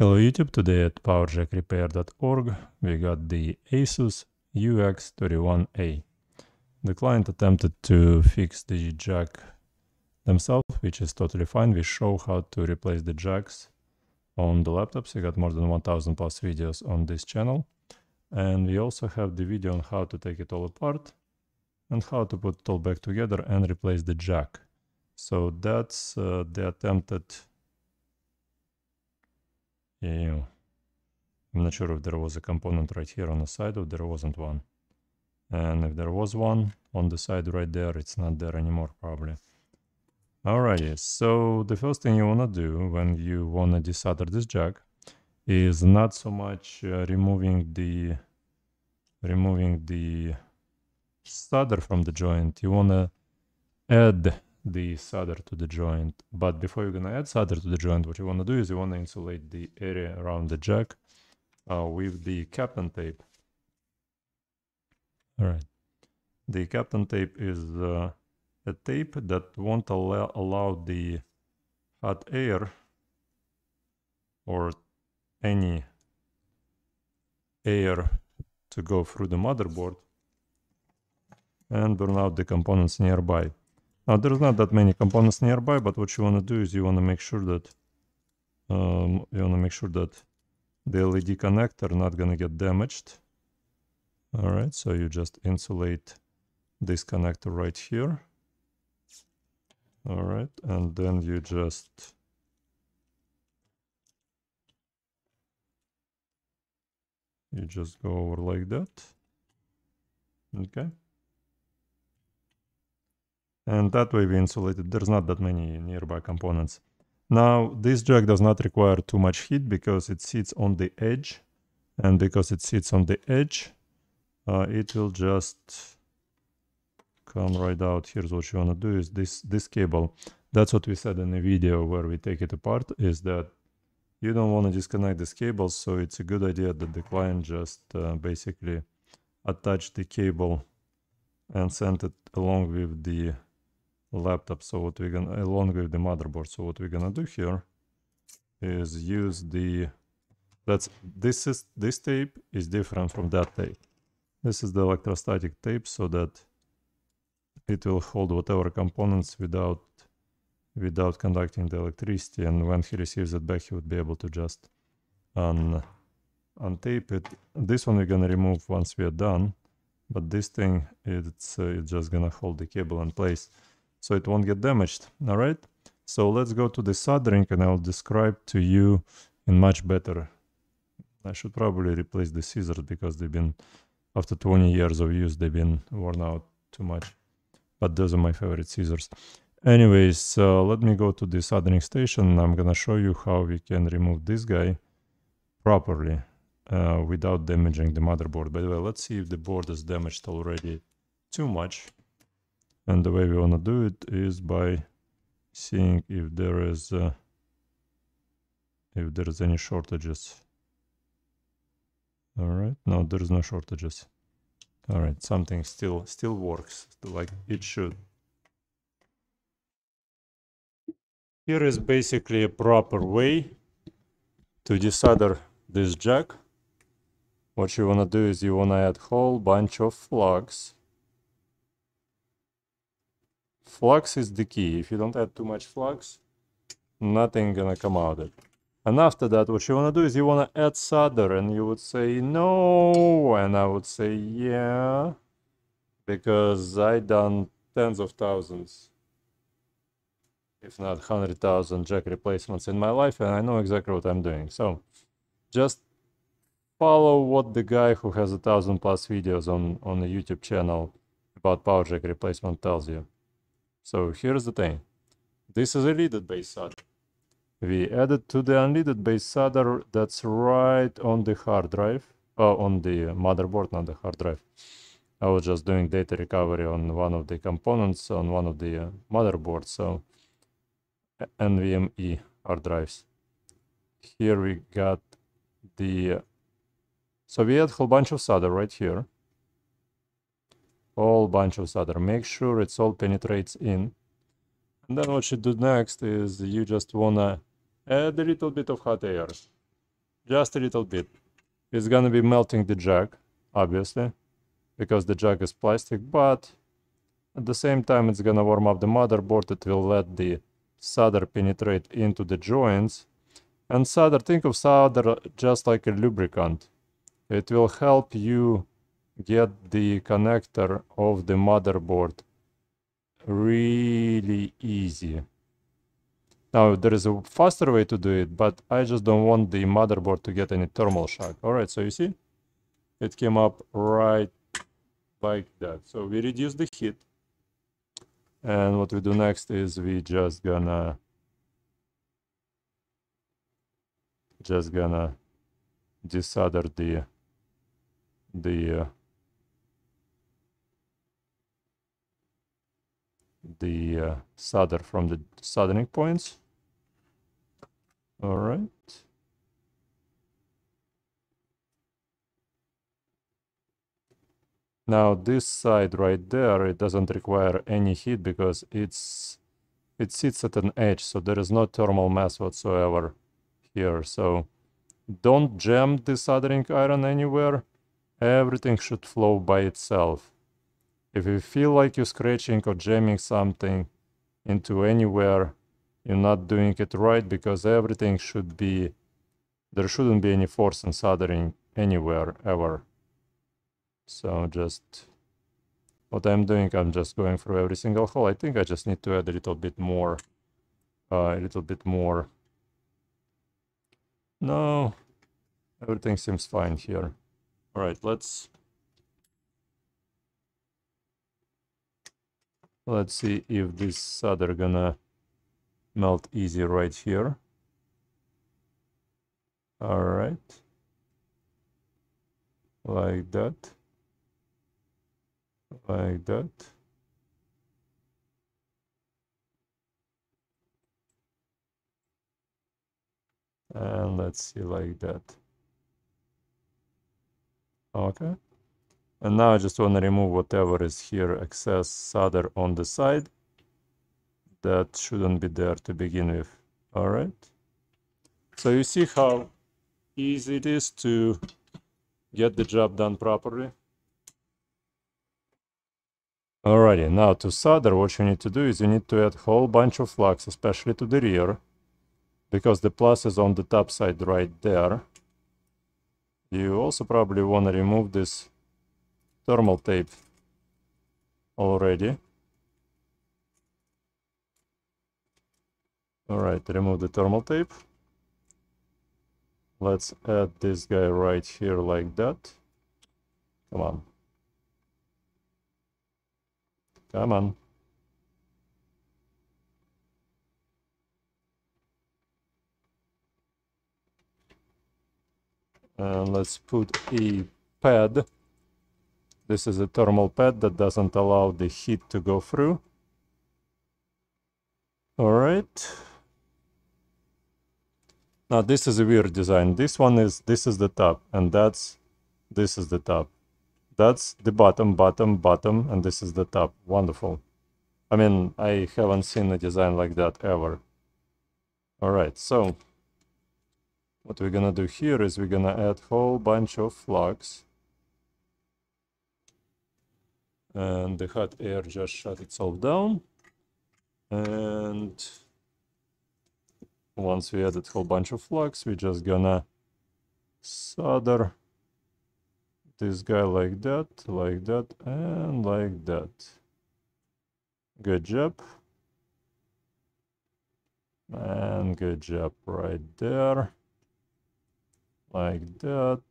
Hello YouTube, today at powerjackrepair.org we got the ASUS UX31A. The client attempted to fix the jack themselves, which is totally fine. We show how to replace the jacks on the laptops. We got more than 1000 plus videos on this channel. And we also have the video on how to take it all apart and how to put it all back together and replace the jack. So that's uh, the attempted yeah. I'm not sure if there was a component right here on the side or there wasn't one. And if there was one on the side right there, it's not there anymore probably. Alrighty, so the first thing you want to do when you want to desolder this jack is not so much uh, removing the removing the solder from the joint. You want to add the solder to the joint. But before you're gonna add solder to the joint, what you wanna do is you wanna insulate the area around the jack uh, with the captain tape. All right. The captain tape is uh, a tape that won't allow, allow the hot air or any air to go through the motherboard and burn out the components nearby. Uh, there's not that many components nearby, but what you want to do is you want to make sure that um, you want to make sure that the LED connector not going to get damaged. All right, so you just insulate this connector right here. All right, and then you just you just go over like that. Okay and that way we insulated. There's not that many nearby components. Now, this jack does not require too much heat because it sits on the edge, and because it sits on the edge, uh, it will just come right out. Here's what you want to do is this, this cable. That's what we said in the video where we take it apart, is that you don't want to disconnect this cable? so it's a good idea that the client just uh, basically attach the cable and send it along with the laptop. So what we're gonna along with the motherboard. So what we're gonna do here is use the that's this is this tape is different from that tape. This is the electrostatic tape so that it will hold whatever components without without conducting the electricity and when he receives it back he would be able to just un untape it. This one we're gonna remove once we are done, but this thing it's uh, it's just gonna hold the cable in place so it won't get damaged. All right. So let's go to the soldering and I'll describe to you in much better. I should probably replace the scissors because they've been, after 20 years of use, they've been worn out too much. But those are my favorite scissors. Anyways, uh, let me go to the soldering station. I'm gonna show you how we can remove this guy properly uh, without damaging the motherboard. By the way, let's see if the board is damaged already too much. And the way we want to do it is by seeing if there is uh, if there is any shortages. All right, no, there is no shortages. All right, something still still works like it should. Here is basically a proper way to dissolder this jack. What you want to do is you want to add whole bunch of plugs flux is the key. If you don't add too much flux, nothing gonna come out of it. And after that, what you wanna do is you wanna add solder, and you would say no, and I would say yeah, because I done tens of thousands, if not hundred thousand jack replacements in my life, and I know exactly what I'm doing. So just follow what the guy who has a thousand plus videos on on the YouTube channel about power jack replacement tells you. So here's the thing. This is a leaded base solder. We added to the unleaded base solder that's right on the hard drive, uh, on the motherboard, not the hard drive. I was just doing data recovery on one of the components on one of the uh, motherboards, so NVMe hard drives. Here we got the, uh, so we had a whole bunch of solder right here whole bunch of solder. Make sure it's all penetrates in. And then what you do next is you just wanna add a little bit of hot air. Just a little bit. It's gonna be melting the jack, obviously, because the jack is plastic, but at the same time it's gonna warm up the motherboard, it will let the solder penetrate into the joints. And solder, think of solder just like a lubricant. It will help you get the connector of the motherboard really easy. Now there is a faster way to do it, but I just don't want the motherboard to get any thermal shock. All right, so you see, it came up right like that. So we reduce the heat. And what we do next is we just gonna, just gonna desolder the, the uh, the uh, solder from the soldering points. All right. Now this side right there, it doesn't require any heat because it's it sits at an edge, so there is no thermal mass whatsoever here. So don't jam the soldering iron anywhere. Everything should flow by itself. If you feel like you're scratching or jamming something into anywhere, you're not doing it right because everything should be, there shouldn't be any force in soldering anywhere ever. So just, what I'm doing, I'm just going through every single hole. I think I just need to add a little bit more, uh, a little bit more. No, everything seems fine here. All right, let's Let's see if this solder gonna melt easy right here. All right. Like that. Like that. And let's see like that. Okay. And now I just want to remove whatever is here, excess solder on the side. That shouldn't be there to begin with. All right. So you see how easy it is to get the job done properly. Alrighty, now to solder, what you need to do is you need to add a whole bunch of flux, especially to the rear, because the plus is on the top side right there. You also probably want to remove this thermal tape already. All right, remove the thermal tape. Let's add this guy right here like that. Come on. Come on. And let's put a pad this is a thermal pad that doesn't allow the heat to go through. All right. Now this is a weird design. This one is, this is the top and that's, this is the top. That's the bottom, bottom, bottom, and this is the top. Wonderful. I mean, I haven't seen a design like that ever. All right, so what we're gonna do here is we're gonna add whole bunch of flux. and the hot air just shut itself down. And once we added a whole bunch of flux, we're just gonna solder this guy like that, like that, and like that. Good job. And good job right there. Like that.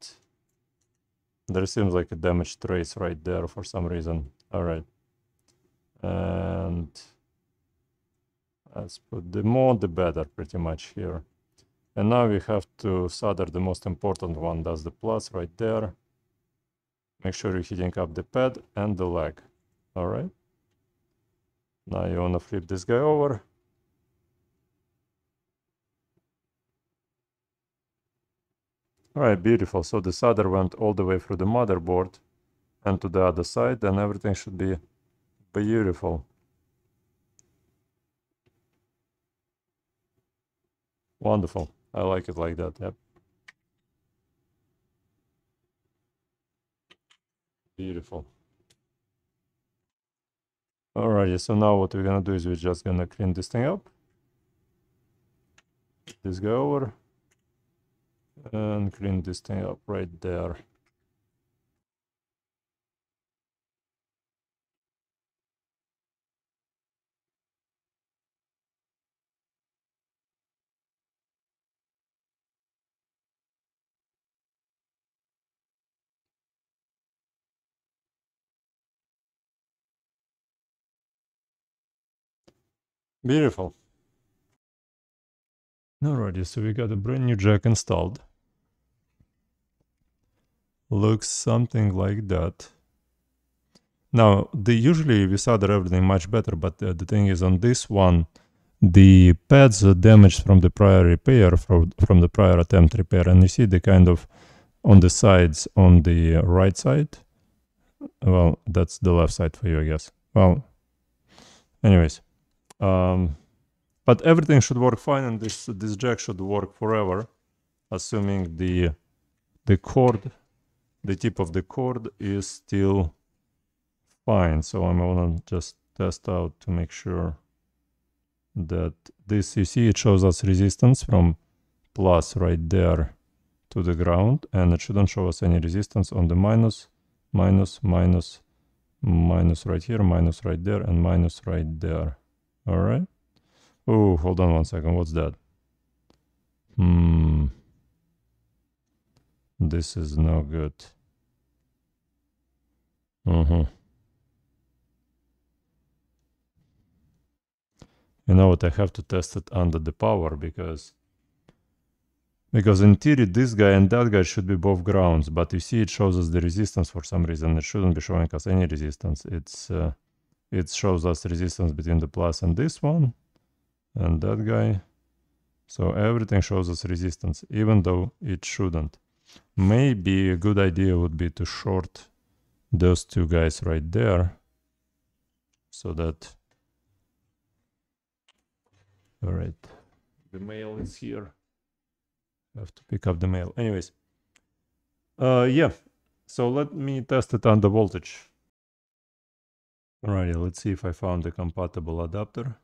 There seems like a damaged trace right there for some reason. All right. And let's put the more, the better, pretty much here. And now we have to solder the most important one, that's the plus right there. Make sure you're heating up the pad and the leg. All right. Now you want to flip this guy over. All right, beautiful. So the solder went all the way through the motherboard and to the other side and everything should be beautiful. Wonderful. I like it like that. Yep. Beautiful. Alrighty, so now what we're gonna do is we're just gonna clean this thing up. This go over and clean this thing up right there. Beautiful. Alrighty, so we got a brand new jack installed. Looks something like that. Now, the, usually we solder everything much better, but uh, the thing is on this one, the pads are damaged from the prior repair, from, from the prior attempt repair, and you see the kind of on the sides on the right side. Well, that's the left side for you, I guess. Well, anyways. Um, but everything should work fine and this, this jack should work forever, assuming the, the cord, the tip of the cord is still fine. So I'm gonna just test out to make sure that this, you see, it shows us resistance from plus right there to the ground and it shouldn't show us any resistance on the minus, minus, minus, minus right here, minus right there, and minus right there. All right. Oh, hold on one second. What's that? Hmm. This is no good. Uh-huh. You know what? I have to test it under the power because because in theory this guy and that guy should be both grounds, but you see it shows us the resistance for some reason. It shouldn't be showing us any resistance. It's uh, it shows us resistance between the plus and this one and that guy so everything shows us resistance even though it shouldn't maybe a good idea would be to short those two guys right there so that all right the mail is here I have to pick up the mail anyways uh yeah so let me test it on the voltage Alrighty, let's see if I found a compatible adapter.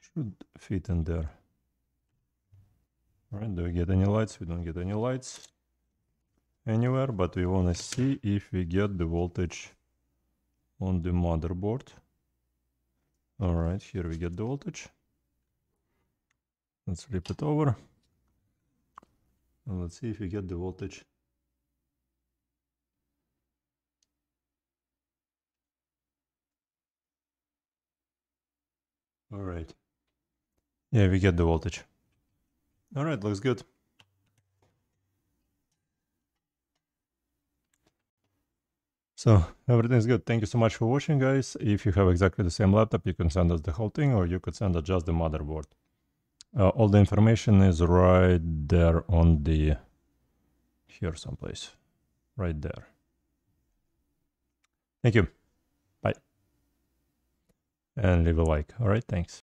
Should fit in there. Alright, do we get any lights? We don't get any lights anywhere, but we want to see if we get the voltage on the motherboard. Alright, here we get the voltage. Let's flip it over. And let's see if we get the voltage All right. Yeah, we get the voltage. All right, looks good. So everything's good. Thank you so much for watching, guys. If you have exactly the same laptop, you can send us the whole thing or you could send us just the motherboard. Uh, all the information is right there on the, here someplace, right there. Thank you and leave a like. All right, thanks.